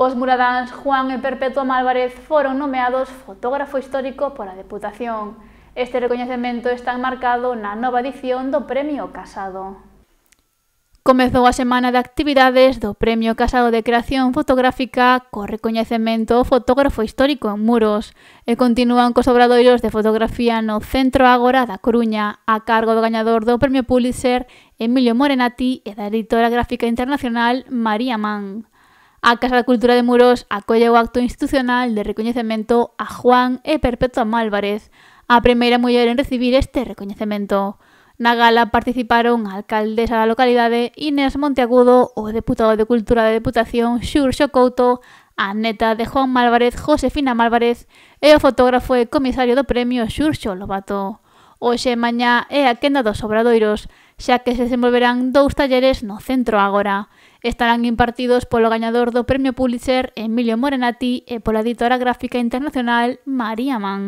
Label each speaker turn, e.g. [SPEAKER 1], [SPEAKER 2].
[SPEAKER 1] Os muradáns Juan e Perpetua Málvarez foron nomeados fotógrafo histórico pola Deputación. Este recoñecemento está enmarcado na nova edición do Premio Casado. Comezou a semana de actividades do Premio Casado de Creación Fotográfica co recoñecemento fotógrafo histórico en Muros e continúan cos obradoiros de fotografía no Centro Ágora da Coruña a cargo do gañador do Premio Pulitzer Emilio Morenati e da editora gráfica internacional María Mann. A Casa da Cultura de Muros acolle o acto institucional de recoñecemento a Juan e Perpetua Málvarez, a primeira muller en recibir este recoñecemento. Na gala participaron a alcaldesa da localidade Inés Monteagudo, o deputado de Cultura da Deputación Xurxo Couto, a neta de Juan Málvarez Josefina Málvarez e o fotógrafo e comisario do premio Xurxo Lobato. Hoxe mañá é a quenda dos obradoiros, xa que se desenvolverán dous talleres no centro agora. Estarán impartidos polo gañador do Premio Pulitzer Emilio Morenati e pola editora gráfica internacional María Mann.